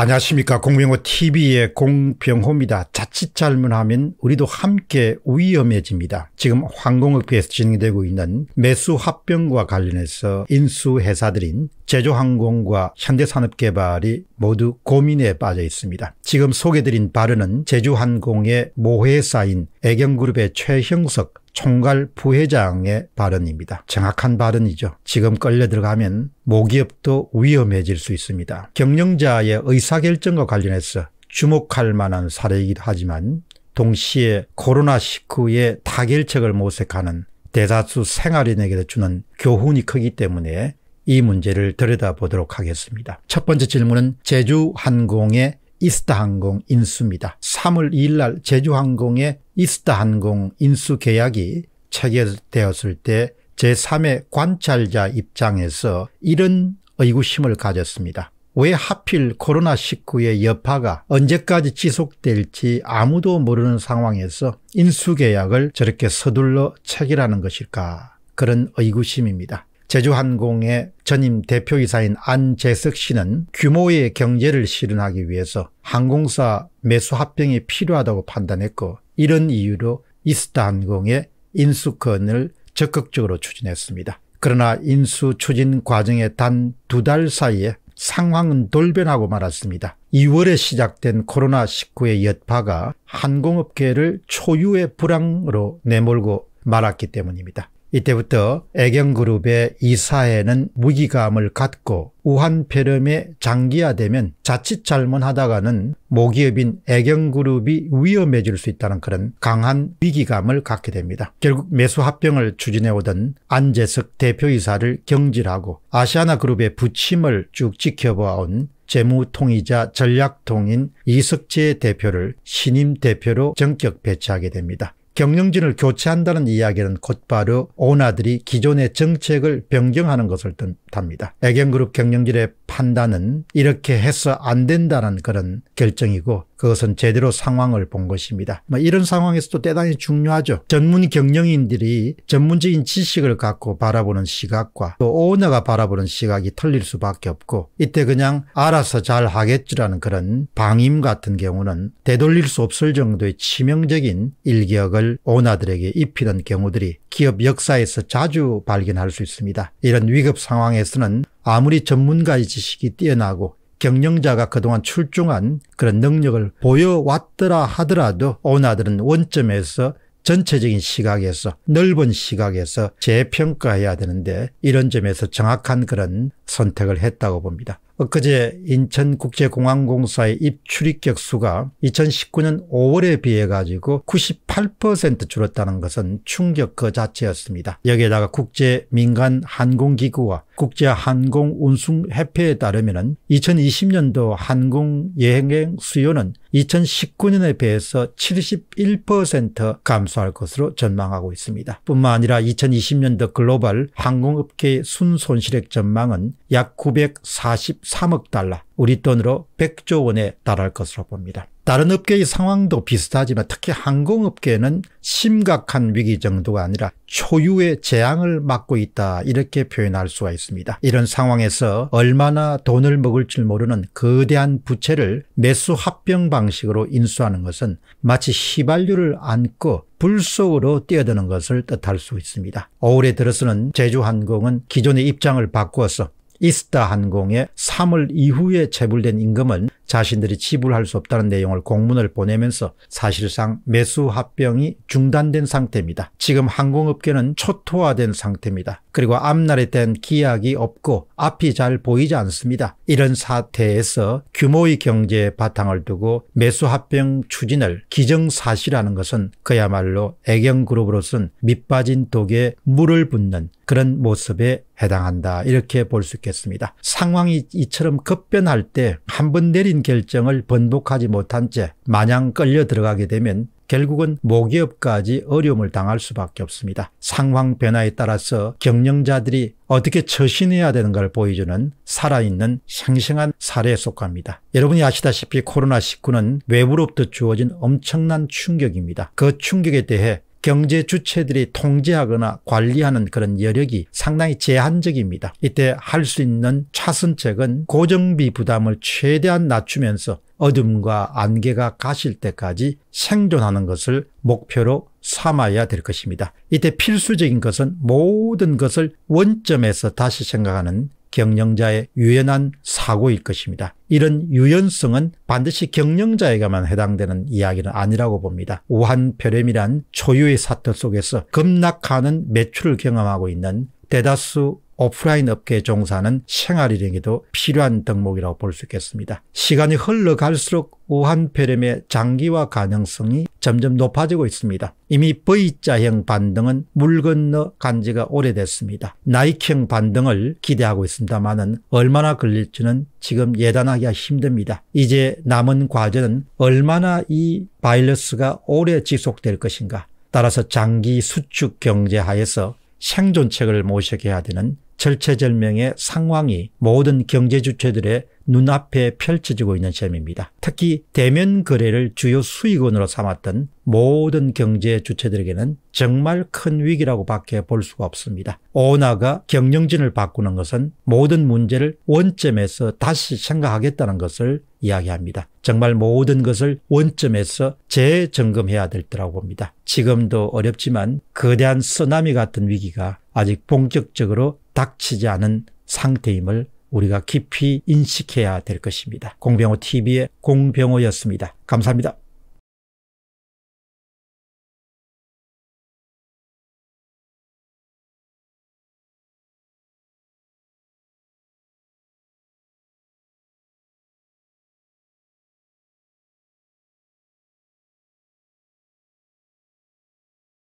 안녕하십니까 공병호 tv의 공병호입니다. 자칫 잘못하면 우리도 함께 위험해집니다. 지금 항공업계에서 진행되고 있는 매수 합병과 관련해서 인수회사들인 제조항공과 현대산업개발이 모두 고민에 빠져 있습니다. 지금 소개드린 발언은 제주항공의 모회사인 애경그룹의 최형석 총괄 부회장의 발언입니다. 정확한 발언이죠. 지금 끌려 들어가면 모기업도 위험해질 수 있습니다. 경영자의 의사결정과 관련해서 주목할 만한 사례이기도 하지만 동시에 코로나19의 타결책을 모색하는 대다수 생활인에게 주는 교훈이 크기 때문에 이 문제를 들여다보도록 하겠습니다. 첫 번째 질문은 제주항공의 이스타항공 인수입니다. 3월 2일 날 제주항공의 이스타항공 인수 계약이 체결되었을 때 제3의 관찰자 입장에서 이런 의구심을 가졌습니다. 왜 하필 코로나19의 여파가 언제까지 지속될지 아무도 모르는 상황에서 인수계약을 저렇게 서둘러 체결하는 것일까 그런 의구심입니다. 제주항공의 전임 대표이사인 안재석 씨는 규모의 경제를 실현하기 위해서 항공사 매수 합병이 필요하다고 판단했고 이런 이유로 이스타항공의 인수권을 적극적으로 추진했습니다. 그러나 인수 추진 과정의 단 두 달 사이에 상황은 돌변하고 말았습니다. 2월에 시작된 코로나19의 여파가 항공업계를 초유의 불황으로 내몰고 말았기 때문입니다. 이때부터 애경그룹의 이사회는 무기감을 갖고 우한폐렴에 장기화되면 자칫 잘못하다가는 모기업인 애경그룹이 위험해질 수 있다는 그런 강한 위기감을 갖게 됩니다. 결국 매수합병을 추진해오던 안재석 대표이사를 경질하고 아시아나그룹의 부침을 쭉 지켜보아온 재무통이자 전략통인 이석재 대표를 신임 대표로 전격 배치하게 됩니다. 경영진을 교체한다는 이야기는 곧바로 오너들이 기존의 정책을 변경하는 것을 뜻합니다. 애경그룹 경영진의 판단은 이렇게 해서 안 된다는 그런 결정이고 그것은 제대로 상황을 본 것입니다. 뭐 이런 상황에서도 대단히 중요하죠. 전문 경영인들이 전문적인 지식을 갖고 바라보는 시각과 또 오너가 바라보는 시각이 틀릴 수밖에 없고 이때 그냥 알아서 잘 하겠지라는 그런 방임 같은 경우는 되돌릴 수 없을 정도의 치명적인 일격을 이을 오너들에게 입히는 경우들이 기업 역사에서 자주 발견할 수 있습니다. 이런 위급 상황에서는 아무리 전문가의 지식이 뛰어나고 경영자가 그동안 출중한 그런 능력을 보여왔더라 하더라도 오너들은 원점에서 전체적인 시각에서 넓은 시각에서 재평가해야 되는데 이런 점에서 정확한 그런 선택을 했다고 봅니다. 엊그제 인천국제공항공사의 입출입객 수가 2019년 5월에 비해 가지고 98% 줄었다는 것은 충격 그 자체였습니다. 여기에다가 국제 민간 항공기구와 국제항공운수협회에 따르면 2020년도 항공여행 수요는 2019년에 비해서 71% 감소할 것으로 전망하고 있습니다. 뿐만 아니라 2020년도 글로벌 항공업계 순손실액 전망은 약 9 4 0 3억 달러, 우리 돈으로 100조 원에 달할 것으로 봅니다. 다른 업계의 상황도 비슷하지만 특히 항공업계는 심각한 위기 정도가 아니라 초유의 재앙을 맞고 있다 이렇게 표현할 수가 있습니다. 이런 상황에서 얼마나 돈을 먹을 지 모르는 거대한 부채를 매수 합병 방식으로 인수하는 것은 마치 휘발유를 안고 불 속으로 뛰어드는 것을 뜻할 수 있습니다. 올해 들어서는 제주항공은 기존의 입장을 바꾸어서 이스타 항공의 3월 이후에 체불된 임금은 자신들이 지불할 수 없다는 내용을 공문을 보내면서 사실상 매수 합병이 중단된 상태입니다. 지금 항공업계는 초토화된 상태입니다. 그리고 앞날에 대한 기약이 없고 앞이 잘 보이지 않습니다. 이런 사태에서 규모의 경제에 바탕을 두고 매수 합병 추진을 기정사실하는 것은 그야말로 애경그룹으로선 밑빠진 독에 물을 붓는 그런 모습에 해당한다 이렇게 볼 수 있겠습니다. 상황이 이처럼 급변할 때 한 번 내린 내린 결정을 번복하지 못한 채 마냥 끌려 들어가게 되면 결국은 모기업까지 어려움을 당할 수밖에 없습니다. 상황 변화에 따라서 경영자들이 어떻게 처신해야 되는가를 보여주는 살아있는 생생한 사례에 속합니다. 여러분이 아시다시피 코로나19는 외부로부터 주어진 엄청난 충격입니다. 그 충격에 대해 경제 주체들이 통제하거나 관리하는 그런 여력이 상당히 제한적입니다. 이때 할 수 있는 차선책은 고정비 부담을 최대한 낮추면서 어둠과 안개가 가실 때까지 생존하는 것을 목표로 삼아야 될 것입니다. 이때 필수적인 것은 모든 것을 원점에서 다시 생각하는 경영자의 유연한 사고일 것입니다. 이런 유연성은 반드시 경영자에게만 해당되는 이야기는 아니라고 봅니다. 우한폐렴이란 초유의 사태 속에서 급락하는 매출을 경험하고 있는 대다수 오프라인 업계에 종사하는 생활인에게도 필요한 덕목이라고 볼 수 있겠습니다. 시간이 흘러갈수록 우한폐렴의 장기화 가능성이 점점 높아지고 있습니다. 이미 V자형 반등은 물 건너 간 지가 오래됐습니다. 나익형 반등을 기대하고 있습니다만은 얼마나 걸릴지는 지금 예단하기가 힘듭니다. 이제 남은 과제는 얼마나 이 바이러스가 오래 지속될 것인가 따라서 장기 수축 경제 하에서 생존책을 모색해야 되는 절체절명의 상황이 모든 경제 주체들의 눈앞에 펼쳐지고 있는 셈입니다. 특히 대면 거래를 주요 수익원으로 삼았던 모든 경제 주체들에게는 정말 큰 위기라고 밖에 볼 수가 없습니다. 오나가 경영진을 바꾸는 것은 모든 문제를 원점에서 다시 생각하겠다는 것을 이야기합니다. 정말 모든 것을 원점에서 재점검해야 될 때라고 봅니다. 지금도 어렵지만 거대한 쓰나미 같은 위기가 아직 본격적으로 닥치지 않은 상태임을 우리가 깊이 인식해야 될 것입니다. 공병호 TV의 공병호였습니다. 감사합니다.